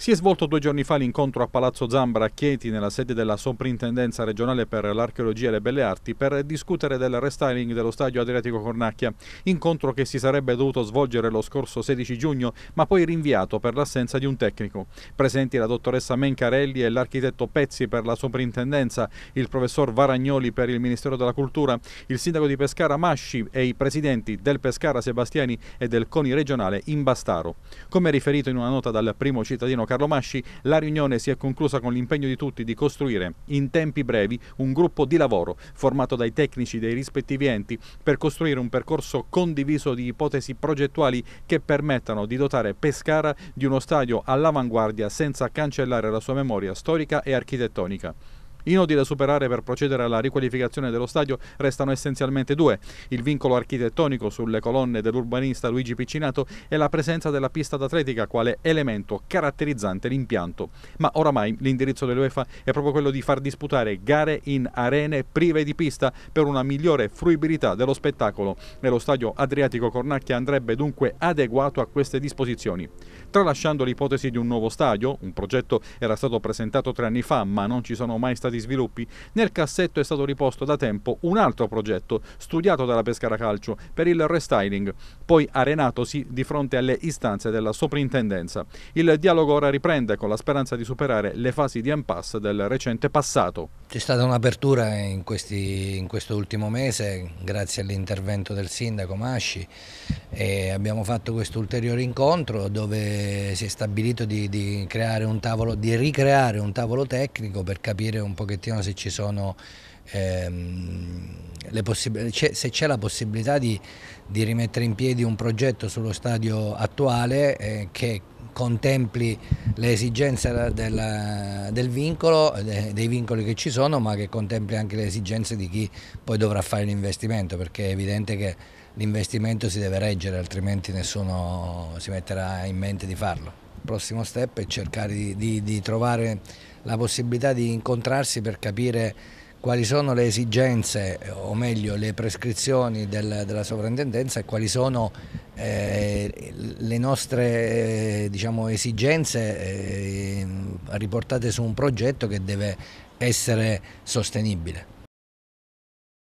Si è svolto due giorni fa l'incontro a Palazzo Zambra a Chieti nella sede della Soprintendenza regionale per l'archeologia e le belle arti per discutere del restyling dello stadio Adriatico Cornacchia, incontro che si sarebbe dovuto svolgere lo scorso 16 giugno ma poi rinviato per l'assenza di un tecnico. Presenti la dottoressa Mencarelli e l'architetto Pezzi per la Soprintendenza, il professor Varagnoli per il Ministero della Cultura, il sindaco di Pescara Masci e i presidenti del Pescara Sebastiani e del CONI regionale Imbastaro. Come riferito in una nota dal primo cittadino Carlo Masci, la riunione si è conclusa con l'impegno di tutti di costruire in tempi brevi un gruppo di lavoro formato dai tecnici dei rispettivi enti per costruire un percorso condiviso di ipotesi progettuali che permettano di dotare Pescara di uno stadio all'avanguardia senza cancellare la sua memoria storica e architettonica. Inodi da superare per procedere alla riqualificazione dello stadio restano essenzialmente due, il vincolo architettonico sulle colonne dell'urbanista Luigi Piccinato e la presenza della pista d'atletica quale elemento caratterizzante l'impianto. Ma oramai l'indirizzo dell'UEFA è proprio quello di far disputare gare in arene prive di pista per una migliore fruibilità dello spettacolo e lo stadio Adriatico Cornacchia andrebbe dunque adeguato a queste disposizioni. Tralasciando l'ipotesi di un nuovo stadio, un progetto era stato presentato tre anni fa ma non ci sono mai stati ulteriori sviluppi, nel cassetto è stato riposto da tempo un altro progetto studiato dalla Pescara Calcio per il restyling, poi arenatosi di fronte alle istanze della soprintendenza. Il dialogo ora riprende con la speranza di superare le fasi di impasse del recente passato. C'è stata un'apertura in, in questo ultimo mese grazie all'intervento del sindaco Masci e abbiamo fatto questo ulteriore incontro dove si è stabilito di, di, un tavolo, di ricreare un tavolo tecnico per capire un pochettino se ci sono ehm, se c'è la possibilità di, di, rimettere in piedi un progetto sullo stadio attuale eh, che contempli le esigenze del, del vincolo, dei vincoli che ci sono, ma che contempli anche le esigenze di chi poi dovrà fare l'investimento, perché è evidente che l'investimento si deve reggere, altrimenti nessuno si metterà in mente di farlo. Il prossimo step è cercare di, di, di trovare la possibilità di incontrarsi per capire quali sono le esigenze o meglio le prescrizioni del, della sovrintendenza e quali sono eh, nostre diciamo, esigenze eh, riportate su un progetto che deve essere sostenibile.